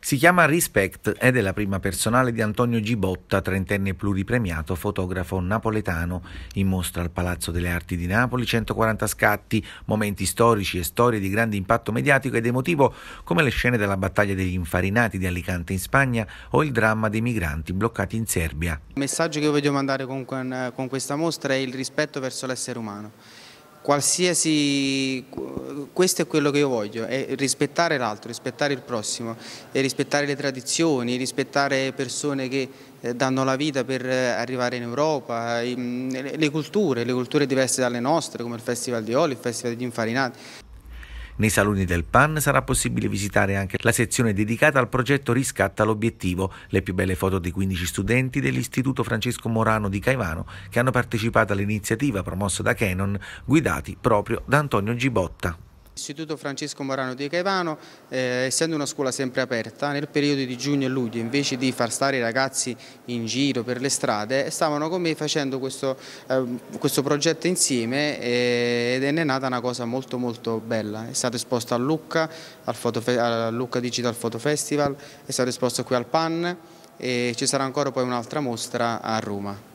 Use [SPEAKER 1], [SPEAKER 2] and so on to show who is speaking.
[SPEAKER 1] Si chiama Respect ed è la prima personale di Antonio Gibotta, trentenne pluripremiato fotografo napoletano. In mostra al Palazzo delle Arti di Napoli 140 scatti, momenti storici e storie di grande impatto mediatico ed emotivo come le scene della battaglia degli infarinati di Alicante in Spagna o il dramma dei migranti bloccati in Serbia.
[SPEAKER 2] Il messaggio che io voglio mandare con, con questa mostra è il rispetto verso l'essere umano qualsiasi, questo è quello che io voglio, è rispettare l'altro, rispettare il prossimo, rispettare le tradizioni, rispettare persone che eh, danno la vita per eh, arrivare in Europa, mm, le culture, le culture diverse dalle nostre come il Festival di Oli, il Festival degli Infarinati.
[SPEAKER 1] Nei saloni del PAN sarà possibile visitare anche la sezione dedicata al progetto Riscatta l'obiettivo, le più belle foto dei 15 studenti dell'Istituto Francesco Morano di Caivano che hanno partecipato all'iniziativa promossa da Canon, guidati proprio da Antonio Gibotta.
[SPEAKER 2] L'istituto Francesco Morano di Caivano, eh, essendo una scuola sempre aperta, nel periodo di giugno e luglio, invece di far stare i ragazzi in giro per le strade, stavano con me facendo questo, eh, questo progetto insieme eh, ed è nata una cosa molto molto bella. È stato esposto a Lucca, al, al Lucca Digital Photo Festival, è stato esposto qui al PAN e ci sarà ancora poi un'altra mostra a Roma.